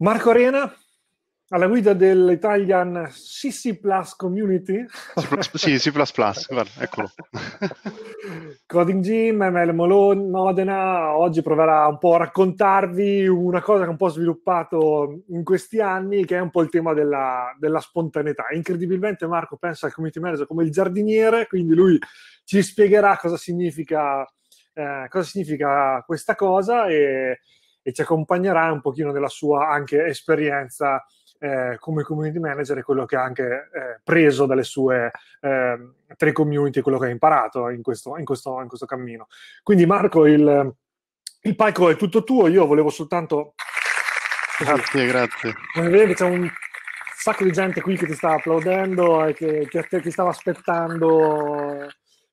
Marco Arena alla guida dell'Italian CC Plus Community. Sì, C++, guarda, eccolo. Coding Gym, ML Modena, oggi proverà un po' a raccontarvi una cosa che è un po' sviluppato in questi anni, che è un po' il tema della, della spontaneità. Incredibilmente Marco pensa al community manager come il giardiniere, quindi lui ci spiegherà cosa significa, eh, cosa significa questa cosa e e ci accompagnerà un pochino della sua anche esperienza eh, come community manager e quello che ha anche eh, preso dalle sue eh, tre community, quello che ha imparato in questo, in questo, in questo cammino. Quindi Marco, il, il, palco è tutto tuo, io volevo soltanto... Grazie, grazie. Come vedi c'è un sacco di gente qui che ti sta applaudendo e che, che ti stava aspettando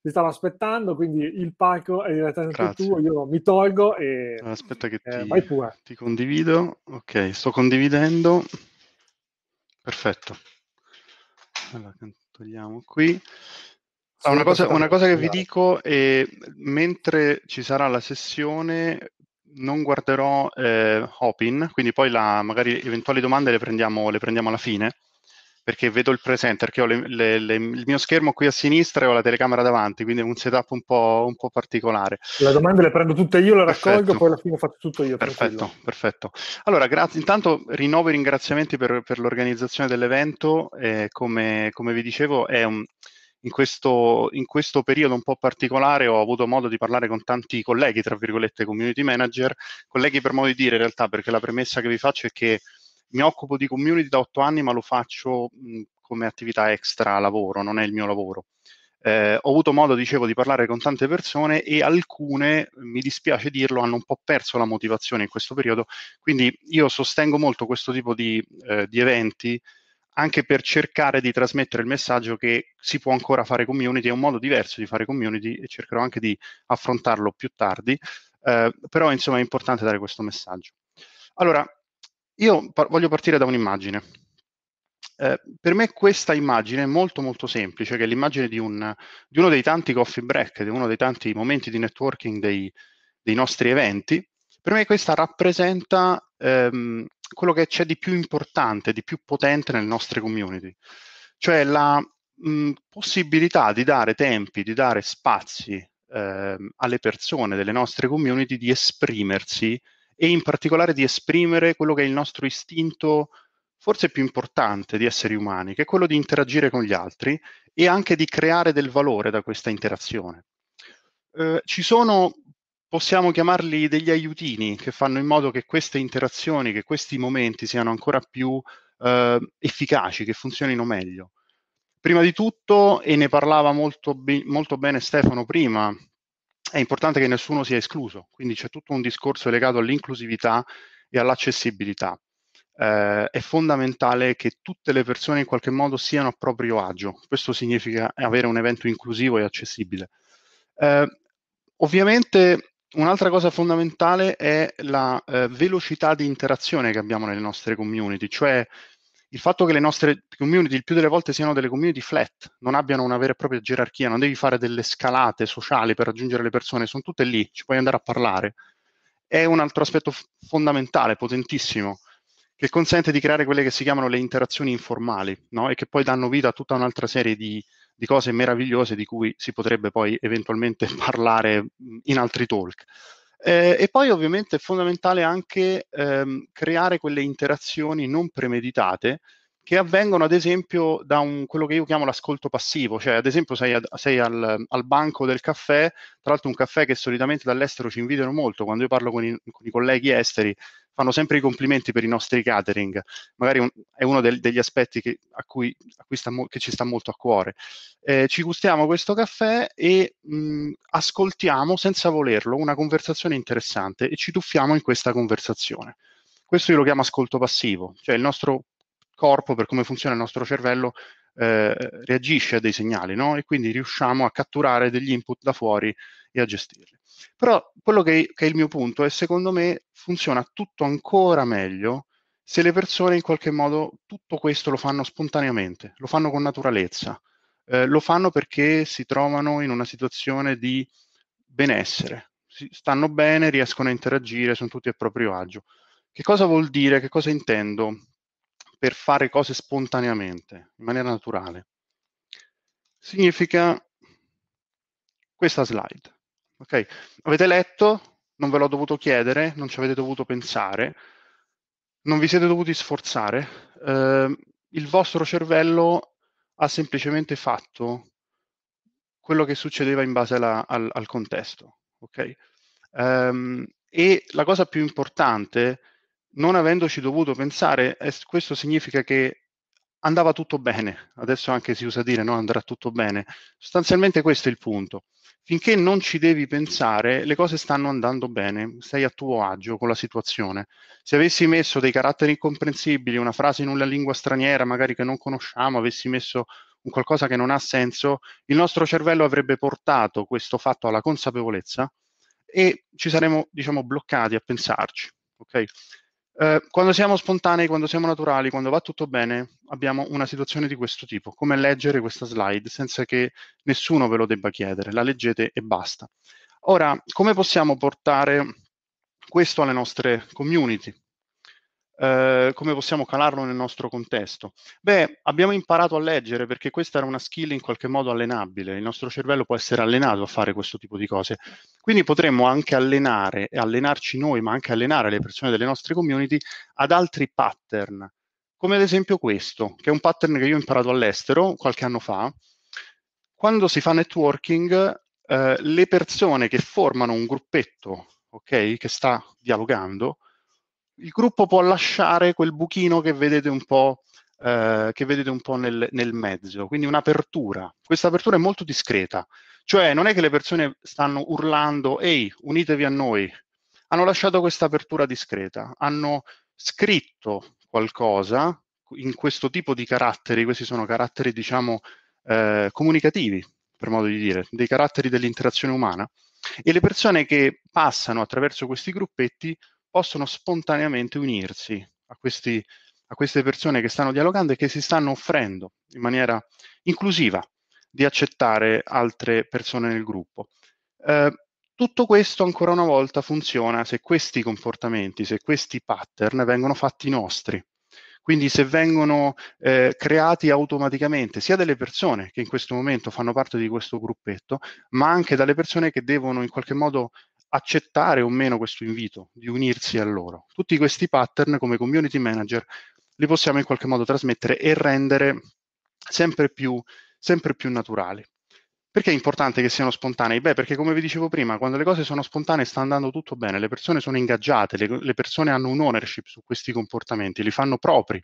ti stavo aspettando, quindi il palco è direttamente Grazie. tuo, io mi tolgo e... Aspetta che eh, ti, vai pure. ti condivido, ok, sto condividendo, perfetto. Allora, togliamo qui. Ah, una, cosa, una cosa che vi esatto. dico è, mentre ci sarà la sessione, non guarderò eh, Hopin, quindi poi la, magari eventuali domande le prendiamo, le prendiamo alla fine perché vedo il presenter, che ho le, le, le, il mio schermo qui a sinistra e ho la telecamera davanti, quindi è un setup un po', un po particolare. Le domande le prendo tutte io, le raccolgo, poi alla fine faccio tutto io. Perfetto, tranquillo. perfetto. Allora, grazie. Intanto rinnovo i ringraziamenti per, per l'organizzazione dell'evento. Eh, come, come, vi dicevo, un, in, questo, in questo periodo un po' particolare ho avuto modo di parlare con tanti colleghi, tra virgolette, community manager, colleghi per modo di dire in realtà, perché la premessa che vi faccio è che mi occupo di community da otto anni, ma lo faccio mh, come attività extra lavoro, non è il mio lavoro. Eh, ho avuto modo, dicevo, di parlare con tante persone e alcune, mi dispiace dirlo, hanno un po' perso la motivazione in questo periodo. Quindi io sostengo molto questo tipo di, eh, di eventi anche per cercare di trasmettere il messaggio che si può ancora fare community, è un modo diverso di fare community e cercherò anche di affrontarlo più tardi, eh, però insomma è importante dare questo messaggio. Allora, io par- voglio partire da un'immagine. Eh, per me questa immagine è molto molto semplice, che è l'immagine di, un, di uno dei tanti coffee break, di uno dei tanti momenti di networking dei, dei nostri eventi. Per me questa rappresenta ehm, quello che c'è di più importante, di più potente nelle nostre community, cioè la mh, possibilità di dare tempi, di dare spazi ehm, alle persone delle nostre community di esprimersi e in particolare di esprimere quello che è il nostro istinto forse più importante di esseri umani, che è quello di interagire con gli altri e anche di creare del valore da questa interazione. Eh, ci sono, possiamo chiamarli degli aiutini, che fanno in modo che queste interazioni, che questi momenti siano ancora più eh, efficaci, che funzionino meglio. Prima di tutto, e ne parlava molto, molto bene Stefano prima, è importante che nessuno sia escluso, quindi c'è tutto un discorso legato all'inclusività e all'accessibilità. Eh, è fondamentale che tutte le persone in qualche modo siano a proprio agio, questo significa avere un evento inclusivo e accessibile. Eh, ovviamente Un'altra cosa fondamentale è la eh, velocità di interazione che abbiamo nelle nostre community, cioè il fatto che le nostre community il più delle volte siano delle community flat, non abbiano una vera e propria gerarchia, non devi fare delle scalate sociali per raggiungere le persone, sono tutte lì, ci puoi andare a parlare. È un altro aspetto f- fondamentale, potentissimo, che consente di creare quelle che si chiamano le interazioni informali, no? e che poi danno vita a tutta un'altra serie di, di cose meravigliose di cui si potrebbe poi eventualmente parlare in altri talk. Eh, e poi ovviamente è fondamentale anche ehm, creare quelle interazioni non premeditate che avvengono ad esempio da un, quello che io chiamo l'ascolto passivo, cioè ad esempio sei, ad, sei al, al, banco del caffè, tra l'altro un caffè che solitamente dall'estero ci invidiano molto, quando io parlo con i, con i colleghi esteri fanno sempre i complimenti per i nostri catering, magari un, è uno del, degli aspetti che, a cui, a cui sta mo- che ci sta molto a cuore. Eh, ci gustiamo questo caffè e mh, mm, ascoltiamo senza volerlo una conversazione interessante e ci tuffiamo in questa conversazione. Questo io lo chiamo ascolto passivo, cioè il nostro corpo, per come funziona il nostro cervello, eh, reagisce a dei segnali, no? E quindi riusciamo a catturare degli input da fuori e a gestirli. Però quello che, che è il mio punto è, secondo me, funziona tutto ancora meglio se le persone in qualche modo tutto questo lo fanno spontaneamente, lo fanno con naturalezza, eh, lo fanno perché si trovano in una situazione di benessere, stanno bene, riescono a interagire, sono tutti a proprio agio. Che cosa vuol dire, che cosa intendo per fare cose spontaneamente, in maniera naturale. Significa questa slide. Okay? Avete letto, non ve l'ho dovuto chiedere, non ci avete dovuto pensare, non vi siete dovuti sforzare, eh, il vostro cervello ha semplicemente fatto quello che succedeva in base alla, al, al, contesto. Okay? Um, e la cosa più importante è non avendoci dovuto pensare, questo significa che andava tutto bene, adesso anche si usa dire no, andrà tutto bene. Sostanzialmente questo è il punto. Finché non ci devi pensare, le cose stanno andando bene, sei a tuo agio con la situazione. Se avessi messo dei caratteri incomprensibili, una frase in una lingua straniera, magari che non conosciamo, avessi messo un qualcosa che non ha senso, il nostro cervello avrebbe portato questo fatto alla consapevolezza e ci saremmo, diciamo, bloccati a pensarci. Okay? Eh, quando siamo spontanei, quando siamo naturali, quando va tutto bene, abbiamo una situazione di questo tipo, come leggere questa slide senza che nessuno ve lo debba chiedere, la leggete e basta. Ora, come possiamo portare questo alle nostre community? Eh, come possiamo calarlo nel nostro contesto? Beh, abbiamo imparato a leggere perché questa era una skill in qualche modo allenabile, il nostro cervello può essere allenato a fare questo tipo di cose, quindi potremmo anche allenare, e allenarci noi, ma anche allenare le persone delle nostre community ad altri pattern, come ad esempio questo, che è un pattern che io ho imparato all'estero qualche anno fa. Quando si fa networking, eh, le persone che formano un gruppetto, ok, che sta dialogando, il gruppo può lasciare quel buchino che vedete un po', eh, vedete un po nel, nel, mezzo, quindi un'apertura. Questa apertura è molto discreta, cioè non è che le persone stanno urlando ehi, unitevi a noi, hanno lasciato questa apertura discreta, hanno scritto qualcosa in questo tipo di caratteri, questi sono caratteri diciamo eh, comunicativi, per modo di dire, dei caratteri dell'interazione umana, e le persone che passano attraverso questi gruppetti possono spontaneamente unirsi a, questi, a queste persone che stanno dialogando e che si stanno offrendo in maniera inclusiva di accettare altre persone nel gruppo. Eh, tutto questo ancora una volta funziona se questi comportamenti, se questi pattern vengono fatti nostri. Quindi se vengono eh, creati automaticamente sia dalle persone che in questo momento fanno parte di questo gruppetto, ma anche dalle persone che devono in qualche modo accettare o meno questo invito, di unirsi a loro. Tutti questi pattern come community manager li possiamo in qualche modo trasmettere e rendere sempre più, sempre più naturali. Perché è importante che siano spontanei? Beh, perché come vi dicevo prima, quando le cose sono spontanee sta andando tutto bene, le persone sono ingaggiate, le, le persone hanno un ownership su questi comportamenti, li fanno propri,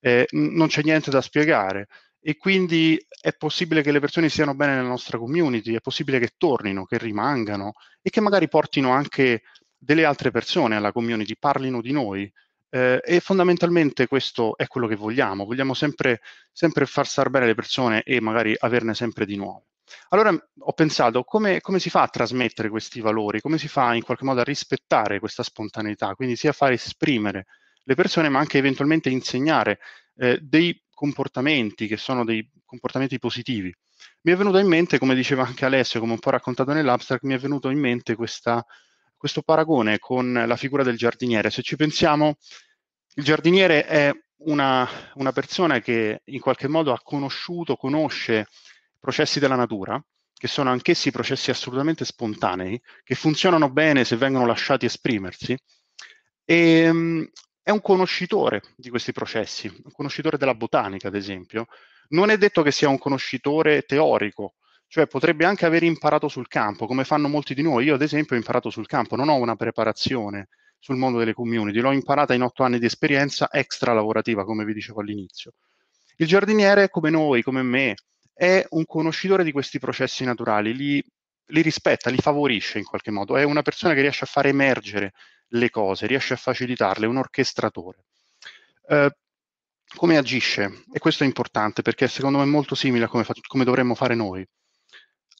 eh, non c'è niente da spiegare, e quindi è possibile che le persone siano bene nella nostra community, è possibile che tornino, che rimangano e che magari portino anche delle altre persone alla community, parlino di noi. Eh, e fondamentalmente questo è quello che vogliamo, vogliamo sempre, sempre, far star bene le persone e magari averne sempre di nuove. Allora mm, ho pensato come, come si fa a trasmettere questi valori, come si fa in qualche modo a rispettare questa spontaneità, quindi sia far esprimere le persone ma anche eventualmente insegnare eh, dei comportamenti che sono dei comportamenti positivi. Mi è venuto in mente, come diceva anche Alessio, come un po' raccontato nell'abstract, mi è venuto in mente questa, questo paragone con la figura del giardiniere. Se ci pensiamo, il giardiniere è una, una persona che in qualche modo ha conosciuto, conosce processi della natura, che sono anch'essi processi assolutamente spontanei, che funzionano bene se vengono lasciati esprimersi, e ehm, è un conoscitore di questi processi, un conoscitore della botanica, ad esempio. Non è detto che sia un conoscitore teorico, cioè potrebbe anche aver imparato sul campo, come fanno molti di noi. Io, ad esempio, ho imparato sul campo, non ho una preparazione sul mondo delle community, l'ho imparata in otto anni di esperienza extra lavorativa, come vi dicevo all'inizio. Il giardiniere, come noi, come me, è un conoscitore di questi processi naturali, li li rispetta, li favorisce in qualche modo, è una persona che riesce a far emergere le cose, riesce a facilitarle, è un orchestratore. Eh, come agisce? E questo è importante perché secondo me è molto simile a come, fa- come dovremmo fare noi.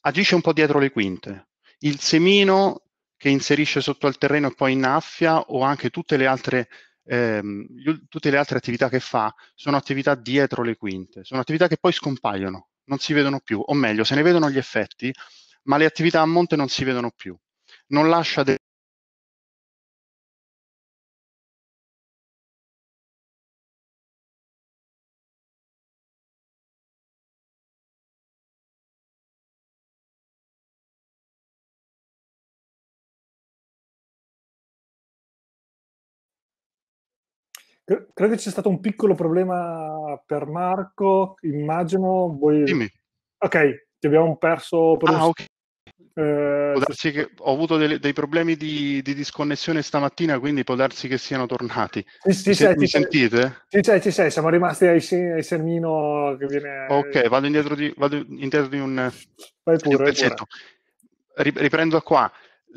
Agisce un po' dietro le quinte. Il semino che inserisce sotto al terreno e poi innaffia o anche tutte le altre Ehm, tutte le altre attività che fa sono attività dietro le quinte, sono attività che poi scompaiono, non si vedono più, o meglio, se ne vedono gli effetti, ma le attività a monte non si vedono più. Non lascia de- Credo che c'è stato un piccolo problema per Marco, immagino. Voi... Dimmi. Ok, ti abbiamo perso per ah, un... ok. Eh, può darsi che ho avuto dei, dei problemi di, di, disconnessione stamattina, quindi può darsi che siano tornati. Ci, ci sei, mi ci sentite? Ci ci sei, siamo rimasti ai, ai sermino che viene... Ok, vado indietro di, vado indietro di un, pure, di un pezzetto. Riprendo qua.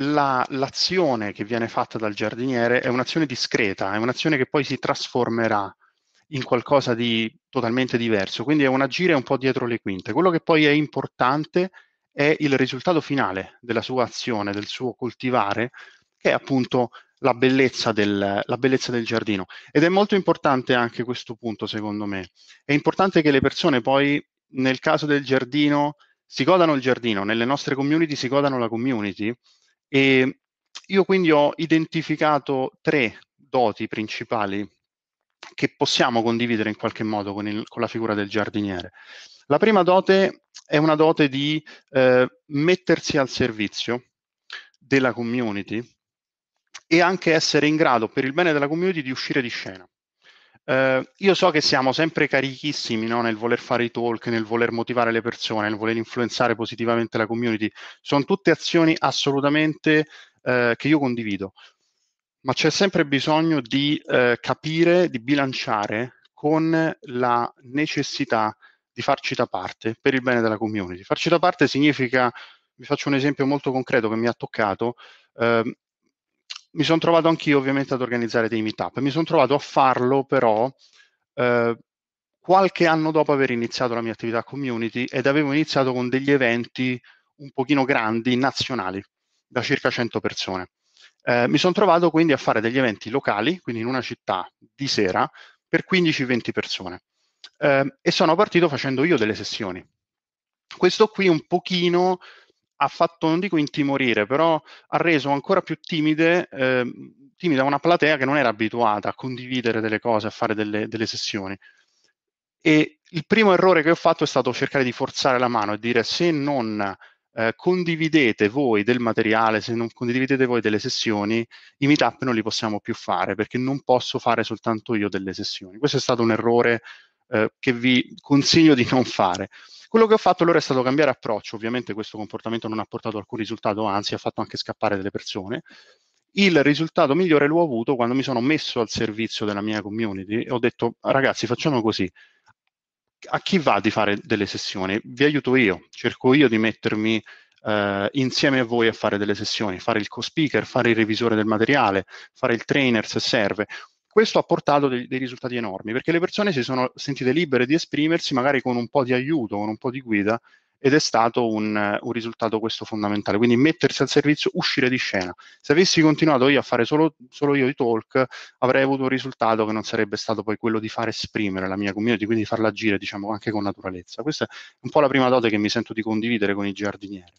La, l'azione che viene fatta dal giardiniere è un'azione discreta, è un'azione che poi si trasformerà in qualcosa di totalmente diverso, quindi è un agire un po' dietro le quinte. Quello che poi è importante è è il risultato finale della sua azione, del suo coltivare, che è appunto la bellezza, del, la bellezza del giardino. Ed è molto importante anche questo punto, secondo me. È importante che le persone poi, nel caso del giardino, si godano il giardino, nelle nostre community si godano la community. E io quindi ho identificato tre doti principali che possiamo condividere in qualche modo con, il, con la figura del giardiniere. La prima dote è una dote di eh, mettersi al servizio della community e anche essere in grado, per il bene della community, di uscire di scena. Uh, io so che siamo sempre carichissimi no? nel voler fare i talk, nel voler motivare le persone, nel voler influenzare positivamente la community. Sono tutte azioni assolutamente uh, che io condivido, ma c'è sempre bisogno di uh, capire, di bilanciare con la necessità di farci da parte per il bene della community. Farci da parte significa, vi faccio un esempio molto concreto che mi ha toccato, eh, mi sono trovato anch'io ovviamente ad organizzare dei meetup, mi sono trovato a farlo però eh, qualche anno dopo aver iniziato la mia attività community ed avevo iniziato con degli eventi un pochino grandi, nazionali, da circa 100 persone. Eh, mi sono trovato quindi a fare degli eventi locali, quindi in una città di sera, per 15-20 persone eh, e sono partito facendo io delle sessioni. Questo qui un pochino ha fatto, non dico intimorire, però ha reso ancora più timide, eh, timida una platea che non era abituata a condividere delle cose, a fare delle, delle sessioni. E il primo errore che ho fatto è stato cercare di forzare la mano e dire se non eh, condividete voi del materiale, se non condividete voi delle sessioni, i meetup non li possiamo più fare perché non posso fare soltanto io delle sessioni. Questo è stato un errore eh, che vi consiglio di non fare. Quello che ho fatto allora è stato cambiare approccio, ovviamente questo comportamento non ha portato alcun risultato, anzi ha fatto anche scappare delle persone. Il risultato migliore l'ho avuto quando mi sono messo al servizio della mia community e ho detto ragazzi facciamo così, a chi va di fare delle sessioni? Vi aiuto io, cerco io di mettermi eh, insieme a voi a fare delle sessioni, fare il co-speaker, fare il revisore del materiale, fare il trainer se serve questo ha portato dei, dei, risultati enormi, perché le persone si sono sentite libere di esprimersi, magari con un po' di aiuto, con un po' di guida, ed è stato un, un risultato questo fondamentale. Quindi mettersi al servizio, uscire di scena. Se avessi continuato io a fare solo, solo io i talk, avrei avuto un risultato che non sarebbe stato poi quello di far esprimere la mia community, quindi farla agire, diciamo, anche con naturalezza. Questa è un po' la prima dote che mi sento di condividere con i giardinieri.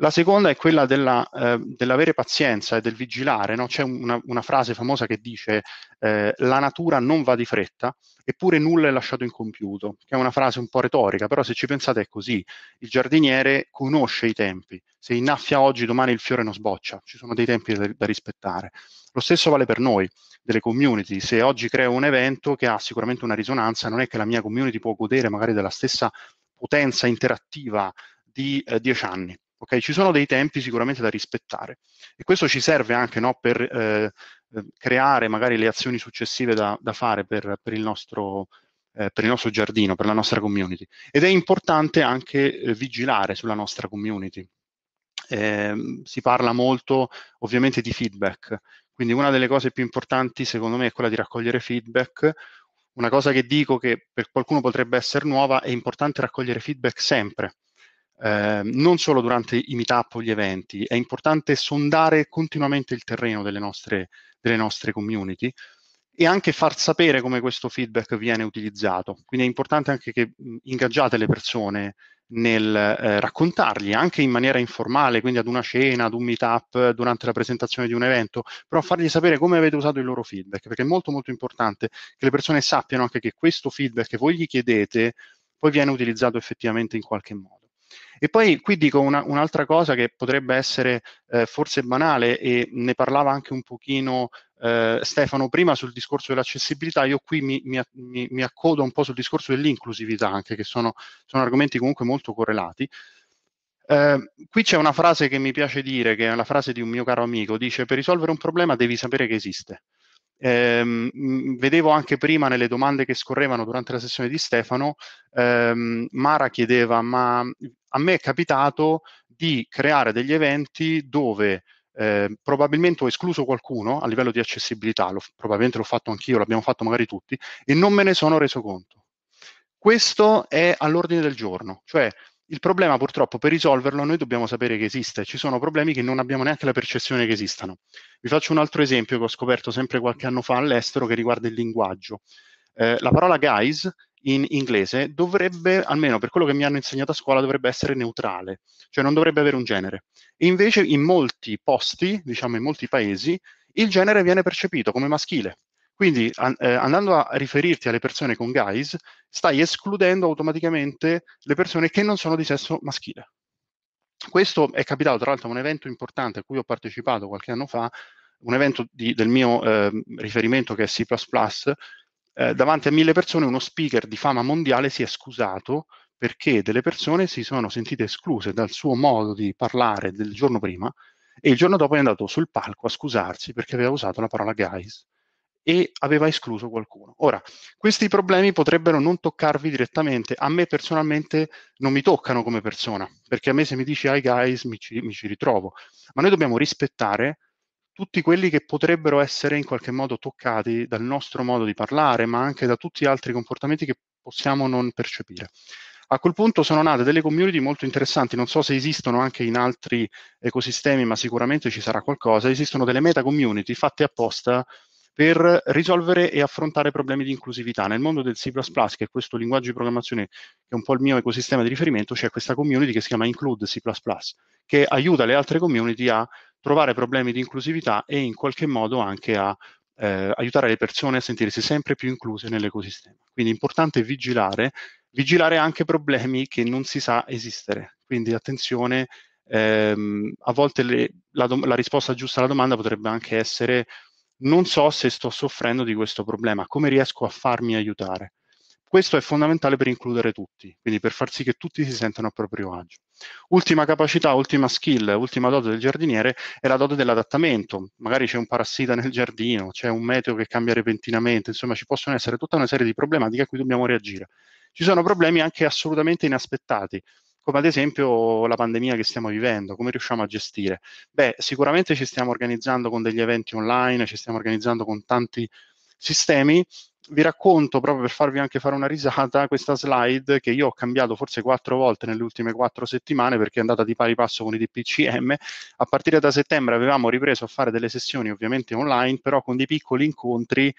La seconda è quella della, eh, dell'avere pazienza e del vigilare. No? C'è una, una, frase famosa che dice eh, la natura non va di fretta, eppure nulla è lasciato incompiuto, che è una frase un po' retorica, però se ci pensate è così. Il giardiniere conosce i tempi. Se innaffia oggi, domani il fiore non sboccia. Ci sono dei tempi da, da rispettare. Lo stesso vale per noi, delle community. Se oggi creo un evento che ha sicuramente una risonanza, non è che la mia community può godere magari della stessa potenza interattiva di eh, dieci anni Okay? Ci sono dei tempi sicuramente da rispettare e questo ci serve anche no, per eh, creare magari le azioni successive da, da fare per, per, il nostro, eh, per, il nostro, giardino, per la nostra community. Ed è importante anche eh, vigilare sulla nostra community. Ehm, si parla molto ovviamente di feedback, quindi una delle cose più importanti secondo me è quella di raccogliere feedback, una cosa che dico che per qualcuno potrebbe essere nuova, è importante raccogliere feedback sempre. Ehm, non solo durante i meetup o gli eventi, è importante sondare continuamente il terreno delle nostre, delle nostre community e anche far sapere come questo feedback viene utilizzato. Quindi è importante anche che ingaggiate le persone nel eh, raccontargli anche in maniera informale, quindi ad una cena, ad un meetup, durante la presentazione di un evento, però fargli sapere come avete usato il loro feedback, perché è molto molto importante che le persone sappiano anche che questo feedback che voi gli chiedete poi viene utilizzato effettivamente in qualche modo. E poi qui dico una, un'altra cosa che potrebbe essere eh, forse banale e ne parlava anche un pochino eh, Stefano prima sul discorso dell'accessibilità, io qui mi, mi, mi, accodo un po' sul discorso dell'inclusività anche, che sono, sono argomenti comunque molto correlati. Eh, qui c'è una frase che mi piace dire, che è la frase di un mio caro amico, dice per risolvere un problema devi sapere che esiste. Eh, vedevo anche prima nelle domande che scorrevano durante la sessione di Stefano, ehm, Mara chiedeva: Ma a me è capitato di creare degli eventi dove eh, probabilmente ho escluso qualcuno a livello di accessibilità, lo, probabilmente l'ho fatto anch'io, l'abbiamo fatto magari tutti, e non me ne sono reso conto. Questo è all'ordine del giorno, cioè il problema purtroppo per risolverlo noi dobbiamo sapere che esiste, ci sono problemi che non abbiamo neanche la percezione che esistano. Vi faccio un altro esempio che ho scoperto sempre qualche anno fa all'estero che riguarda il linguaggio. Eh, la parola guys in inglese dovrebbe, almeno per quello che mi hanno insegnato a scuola, dovrebbe essere neutrale, cioè non dovrebbe avere un genere. E invece in molti posti, diciamo in molti paesi, il genere viene percepito come maschile. Quindi an- eh, andando a riferirti alle persone con guys, stai escludendo automaticamente le persone che non sono di sesso maschile. Questo è capitato tra l'altro a un evento importante a cui ho partecipato qualche anno fa, un evento di, del mio eh, riferimento che è C++, eh, davanti a mille persone uno speaker di fama mondiale si è scusato perché delle persone si sono sentite escluse dal suo modo di parlare del giorno prima e il giorno dopo è andato sul palco a scusarsi perché aveva usato la parola guys e aveva escluso qualcuno. Ora, questi problemi potrebbero non toccarvi direttamente, a me personalmente non mi toccano come persona, perché a me se mi dici hi guys mi ci, mi ci ritrovo, ma noi dobbiamo rispettare tutti quelli che potrebbero essere in qualche modo toccati dal nostro modo di parlare, ma anche da tutti gli altri comportamenti che possiamo non percepire. A quel punto sono nate delle community molto interessanti, non so se esistono anche in altri ecosistemi, ma sicuramente ci sarà qualcosa, esistono delle meta community fatte apposta per risolvere e affrontare problemi di inclusività. Nel mondo del C++, che è questo linguaggio di programmazione che è un po' il mio ecosistema di riferimento, c'è questa community che si chiama Include C++, che aiuta le altre community a trovare problemi di inclusività e in qualche modo anche a eh, aiutare le persone a sentirsi sempre più incluse nell'ecosistema. Quindi è importante vigilare, vigilare anche problemi che non si sa esistere. Quindi attenzione, ehm, a volte le, la, la, risposta giusta alla domanda potrebbe anche essere non so se sto soffrendo di questo problema, come riesco a farmi aiutare? questo è fondamentale per includere tutti, quindi per far sì che tutti si sentano a proprio agio. Ultima capacità, ultima skill, ultima dote del giardiniere è la dote dell'adattamento. Magari c'è un parassita nel giardino, c'è un meteo che cambia repentinamente, insomma ci possono essere tutta una serie di problematiche a cui dobbiamo reagire. Ci sono problemi anche assolutamente inaspettati, come ad esempio la pandemia che stiamo vivendo, come riusciamo a gestire? Beh, sicuramente ci stiamo organizzando con degli eventi online, ci stiamo organizzando con tanti sistemi vi racconto, proprio per farvi anche fare una risata, questa slide che io ho cambiato forse quattro volte nelle ultime quattro settimane perché è andata di pari passo con i DPCM. A partire da settembre avevamo ripreso a fare delle sessioni ovviamente online, però con dei piccoli incontri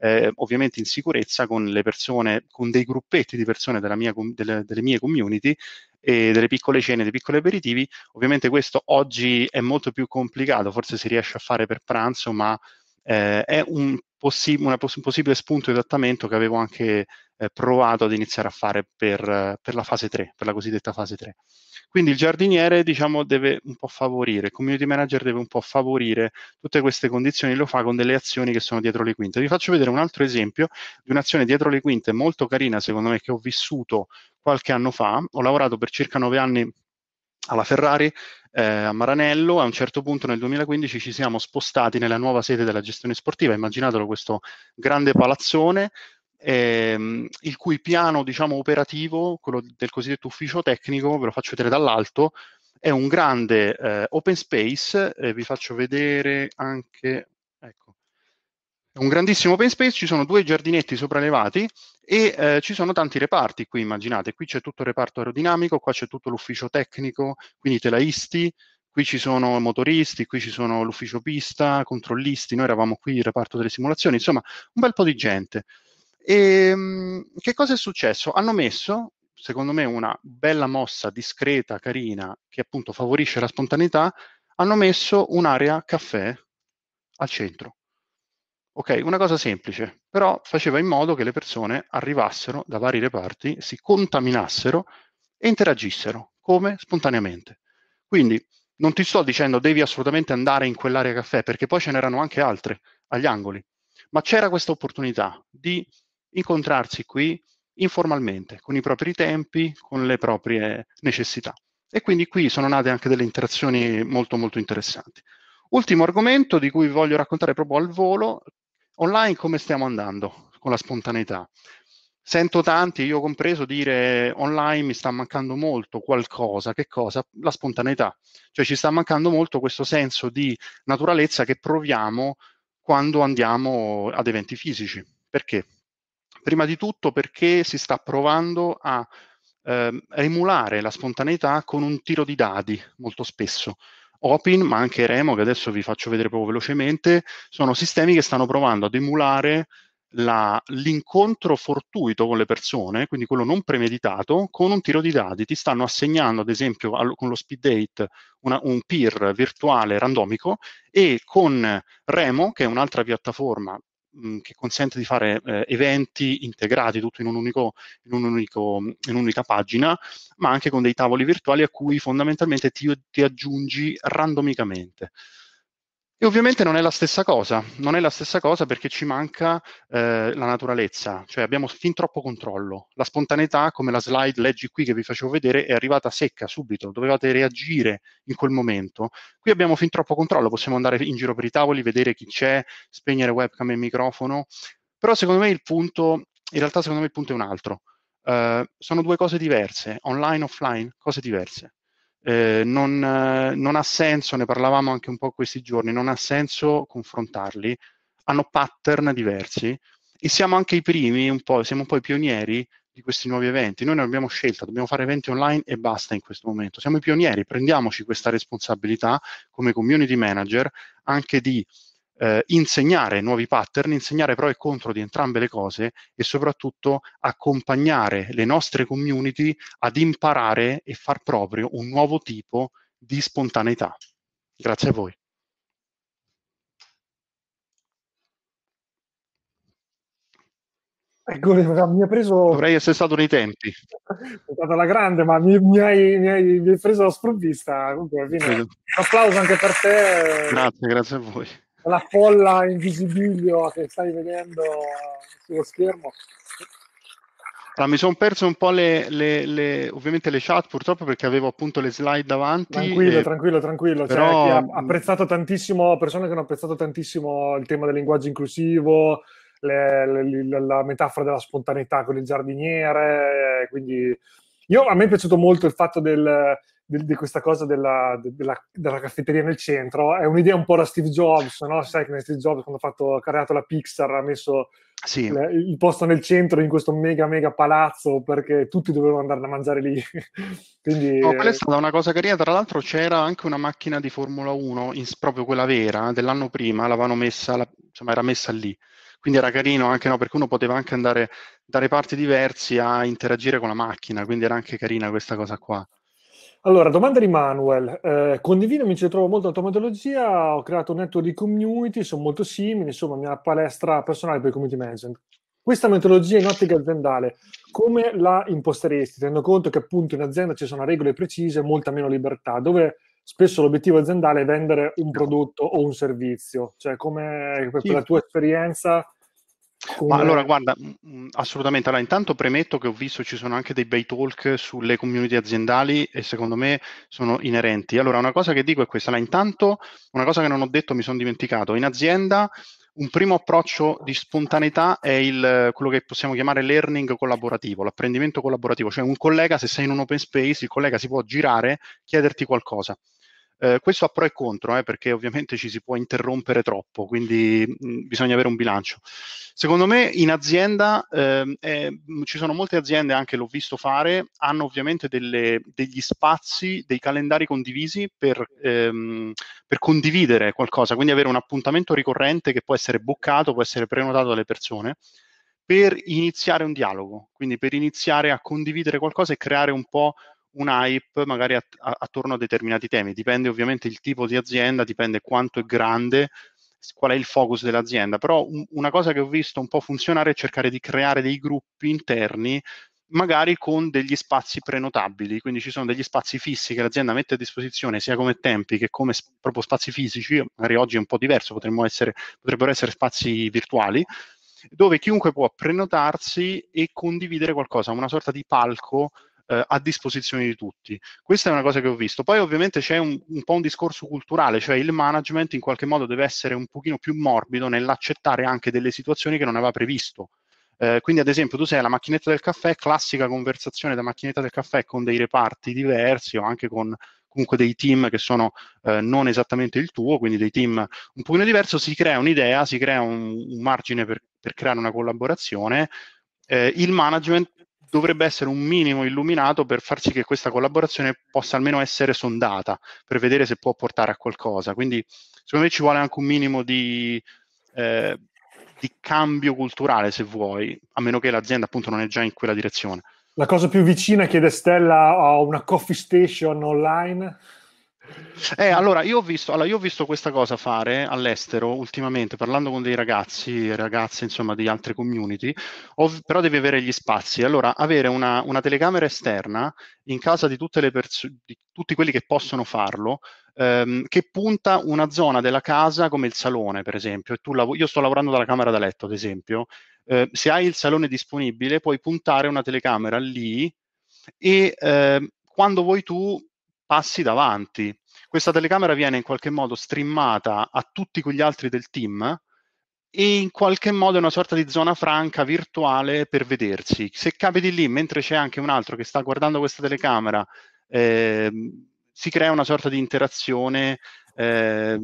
eh, ovviamente in sicurezza con le persone, con dei gruppetti di persone mia, delle, delle, mie community e delle piccole cene, dei piccoli aperitivi. Ovviamente questo oggi è molto più complicato, forse si riesce a fare per pranzo, ma eh, è un possi- una poss- un possibile spunto di adattamento che avevo anche eh, provato ad iniziare a fare per, per, la fase 3, per la cosiddetta fase 3. Quindi il giardiniere, diciamo, deve un po' favorire, il community manager deve un po' favorire tutte queste condizioni, lo fa con delle azioni che sono dietro le quinte. Vi faccio vedere un altro esempio di un'azione dietro le quinte molto carina, secondo me, che ho vissuto qualche anno fa. Ho lavorato per circa nove anni alla Ferrari, eh, a Maranello, a un certo punto nel 2015 ci siamo spostati nella nuova sede della gestione sportiva, immaginatelo questo grande palazzone, ehm, il cui piano diciamo, operativo, quello del cosiddetto ufficio tecnico, ve lo faccio vedere dall'alto, è un grande eh, open space, eh, vi faccio vedere anche, ecco, è un grandissimo open space, ci sono due giardinetti sopraelevati e eh, ci sono tanti reparti qui, immaginate, qui c'è tutto il reparto aerodinamico, qua c'è tutto l'ufficio tecnico, quindi telaisti, qui ci sono motoristi, qui ci sono l'ufficio pista, controllisti, noi eravamo qui il reparto delle simulazioni, insomma un bel po' di gente. E, ehm, che cosa è successo? Hanno messo, secondo me, una bella mossa discreta, carina, che appunto favorisce la spontaneità, hanno messo un'area caffè al centro. Ok, una cosa semplice, però faceva in modo che le persone arrivassero da vari reparti, si contaminassero e interagissero, come? Spontaneamente. Quindi non ti sto dicendo devi assolutamente andare in quell'area caffè, perché poi ce n'erano anche altre agli angoli, ma c'era questa opportunità di incontrarsi qui informalmente, con i propri tempi, con le proprie necessità. E quindi qui sono nate anche delle interazioni molto molto interessanti. Ultimo argomento di cui vi voglio raccontare proprio al volo, Online come stiamo andando con la spontaneità? Sento tanti, io compreso, dire online mi sta mancando molto qualcosa, che cosa? La spontaneità, cioè ci sta mancando molto questo senso di naturalezza che proviamo quando andiamo ad eventi fisici. Perché? Prima di tutto perché si sta provando a eh, emulare la spontaneità con un tiro di dadi molto spesso. Opin, ma anche Remo, che adesso vi faccio vedere proprio velocemente, sono sistemi che stanno provando ad emulare la, l'incontro fortuito con le persone, quindi quello non premeditato, con un tiro di dadi. Ti stanno assegnando, ad esempio, al, con lo speed date una, un peer virtuale randomico e con Remo, che è un'altra piattaforma Mhmm, che consente di fare eh, eventi integrati tutto in, un unico, in, un unico, in, un'unica pagina, ma anche con dei tavoli virtuali a cui fondamentalmente ti, ti aggiungi randomicamente. E ovviamente non è la stessa cosa, non è la stessa cosa perché ci manca eh, la naturalezza, cioè abbiamo fin troppo controllo. La spontaneità, come la slide leggi qui che vi facevo vedere, è arrivata secca subito, dovevate reagire in quel momento. Qui abbiamo fin troppo controllo, possiamo andare in giro per i tavoli, vedere chi c'è, spegnere webcam e microfono, però secondo me il punto, in realtà secondo me il punto è un altro. Uh, sono due cose diverse, online e offline, cose diverse eh, non, eh, non, ha senso, ne parlavamo anche un po' questi giorni, non ha senso confrontarli, hanno pattern diversi e siamo anche i primi, un siamo un po' i pionieri di questi nuovi eventi. Noi non abbiamo scelta, dobbiamo fare eventi online e basta in questo momento. Siamo i pionieri, prendiamoci questa responsabilità come community manager anche di eh, insegnare nuovi pattern, insegnare pro e contro di entrambe le cose e soprattutto accompagnare le nostre community ad imparare e far proprio un nuovo tipo di spontaneità. Grazie a voi. Ecco, mi ha preso... Dovrei essere stato nei tempi. È stata la grande, ma mi, mi, hai, mi, hai, mi hai, preso la sprovvista. Comunque, fine, un applauso anche per te. Grazie, grazie a voi la folla invisibilio che stai vedendo sullo schermo. Ah, mi sono perso un po' le, le, le, ovviamente le chat purtroppo perché avevo appunto le slide davanti. Tranquillo, e... tranquillo, tranquillo. Però... Cioè, ha apprezzato tantissimo, persone che hanno apprezzato tantissimo il tema del linguaggio inclusivo, la metafora della spontaneità con il giardiniere, quindi... Io, a me è piaciuto molto il fatto del, di, di questa cosa della, della, della, caffetteria nel centro è un'idea un po' da Steve Jobs, no? Sai che Steve Jobs quando ha, fatto, ha creato la Pixar ha messo sì. il, il, posto nel centro in questo mega mega palazzo perché tutti dovevano andare a mangiare lì. Quindi, no, quella è eh, stata una cosa carina, tra l'altro c'era anche una macchina di Formula 1, in, proprio quella vera, eh, dell'anno prima, l'avevano messa, la, insomma era messa lì. Quindi era carino anche no, perché uno poteva anche andare da reparti diversi a interagire con la macchina, quindi era anche carina questa cosa qua. Allora, domanda di Manuel. Eh, condivido, mi ci trovo molto la tua metodologia, ho creato un network di community, sono molto simili, insomma, mia palestra personale per community management. Questa metodologia in ottica aziendale, come la imposteresti, tenendo conto che appunto in azienda ci sono regole precise e molta meno libertà, dove spesso l'obiettivo aziendale è vendere un prodotto o un servizio, cioè come per, sì. la tua esperienza come... Ma allora, guarda, mm, mm, assolutamente. Allora, intanto premetto che ho visto ci sono anche dei bei talk sulle community aziendali e secondo me sono inerenti. Allora, una cosa che dico è questa. Allora, intanto, una cosa che non ho detto, mi sono dimenticato. In azienda, un primo approccio di spontaneità è il, eh, quello che possiamo chiamare learning collaborativo, l'apprendimento collaborativo. Cioè, un collega, se sei in un open space, il collega si può girare, chiederti qualcosa eh, questo ha pro e contro, eh, perché ovviamente ci si può interrompere troppo, quindi mh, mm, bisogna avere un bilancio. Secondo me in azienda, eh, ci sono molte aziende, anche l'ho visto fare, hanno ovviamente delle, degli spazi, dei calendari condivisi per, ehm, per condividere qualcosa, quindi avere un appuntamento ricorrente che può essere boccato, può essere prenotato dalle persone per iniziare un dialogo, quindi per iniziare a condividere qualcosa e creare un po' un hype magari att- attorno a determinati temi. Dipende ovviamente il tipo di azienda, dipende quanto è grande, qual è il focus dell'azienda. Però un- una cosa che ho visto un po' funzionare è cercare di creare dei gruppi interni magari con degli spazi prenotabili, quindi ci sono degli spazi fissi che l'azienda mette a disposizione sia come tempi che come sp- proprio spazi fisici, magari oggi è un po' diverso, essere, potrebbero essere spazi virtuali, dove chiunque può prenotarsi e condividere qualcosa, una sorta di palco eh, a disposizione di tutti. Questa è una cosa che ho visto. Poi ovviamente c'è un, un, po' un discorso culturale, cioè il management in qualche modo deve essere un pochino più morbido nell'accettare anche delle situazioni che non aveva previsto. Eh, quindi, ad esempio, tu sei alla macchinetta del caffè, classica conversazione da macchinetta del caffè con dei reparti diversi o anche con comunque dei team che sono eh, non esattamente il tuo, quindi dei team un pochino diverso, si crea un'idea, si crea un, un margine per, per, creare una collaborazione. Eh, il management dovrebbe essere un minimo illuminato per far sì che questa collaborazione possa almeno essere sondata, per vedere se può portare a qualcosa. Quindi secondo me ci vuole anche un minimo di, eh, di cambio culturale, se vuoi, a meno che l'azienda appunto non è già in quella direzione. La cosa più vicina, chiede Stella, a oh, una coffee station online? Eh, allora, io ho, visto, allora, io ho visto questa cosa fare all'estero ultimamente, parlando con dei ragazzi, ragazze insomma di altre community, ov- però devi avere gli spazi. Allora, avere una, una telecamera esterna in casa di, perso- di, tutti quelli che possono farlo, ehm, che punta una zona della casa come il salone, per esempio. Lav- io sto lavorando dalla camera da letto, ad esempio. Eh, se hai il salone disponibile, puoi puntare una telecamera lì e... Eh, quando vuoi tu passi davanti. Questa telecamera viene in qualche modo streamata a tutti quegli altri del team e in qualche modo è una sorta di zona franca virtuale per vedersi. Se capiti lì, mentre c'è anche un altro che sta guardando questa telecamera, eh, si crea una sorta di interazione eh,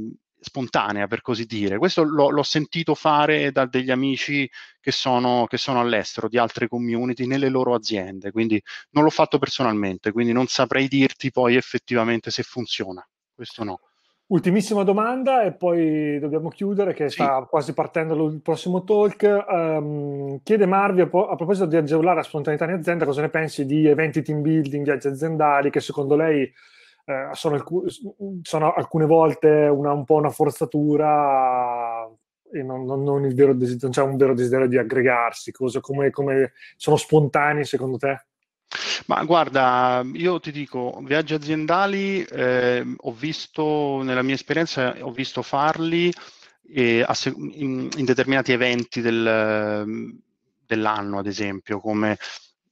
spontanea, per così dire. Questo l'ho, l'ho sentito fare da degli amici che sono, che sono, all'estero, di altre community, nelle loro aziende, quindi non l'ho fatto personalmente, quindi non saprei dirti poi effettivamente se funziona. Questo no. Ultimissima domanda e poi dobbiamo chiudere che sì. sta quasi partendo il prossimo talk. Um, chiede Marvio a proposito di agevolare la spontaneità in azienda, cosa ne pensi di eventi team building, viaggi aziendali che secondo lei eh, sono, alcu- mm, sono, alcune volte una, un po' una forzatura e non, non, non, desiderio, non, c'è un vero desiderio di aggregarsi, cosa, come, come sono spontanei secondo te? Ma guarda, io ti dico, viaggi aziendali eh, ho visto, nella mia esperienza, ho visto farli eh, in, in, determinati eventi del, mm, dell'anno, ad esempio, come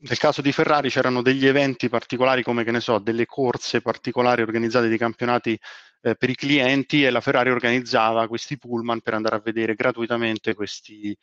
nel caso di Ferrari c'erano degli eventi particolari come, che ne so, delle corse particolari organizzate dei campionati eh, per i clienti e la Ferrari organizzava questi pullman per andare a vedere gratuitamente questi,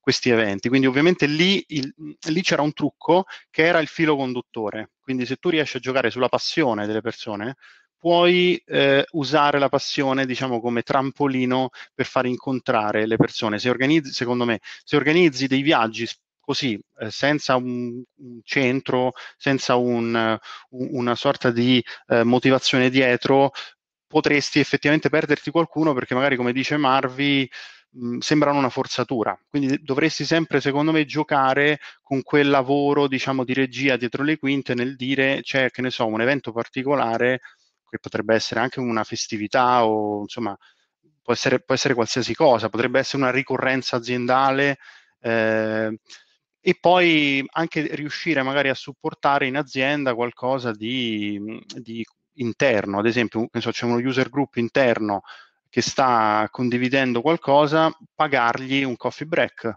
questi eventi. Quindi ovviamente lì, il, lì, c'era un trucco che era il filo conduttore. Quindi se tu riesci a giocare sulla passione delle persone, puoi eh, usare la passione, diciamo, come trampolino per far incontrare le persone. Se organizzi, secondo me, se organizzi dei viaggi così, eh, senza un, un, centro, senza un, eh, un, una sorta di eh, motivazione dietro, potresti effettivamente perderti qualcuno perché magari, come dice Marvi, mm, sembrano una forzatura. Quindi dovresti sempre, secondo me, giocare con quel lavoro, diciamo, di regia dietro le quinte nel dire c'è, che ne so, un evento particolare che potrebbe essere anche una festività o insomma può essere, può essere qualsiasi cosa, potrebbe essere una ricorrenza aziendale eh, e poi anche riuscire magari a supportare in azienda qualcosa di, mhmm, di interno, ad esempio penso c'è uno user group interno che sta condividendo qualcosa, pagargli un coffee break.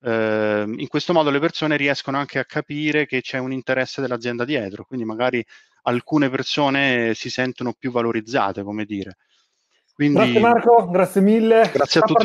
Eh, in questo modo le persone riescono anche a capire che c'è un interesse dell'azienda dietro, quindi magari alcune persone si sentono più valorizzate, come dire. Quindi, grazie Marco, grazie mille. Grazie a tutti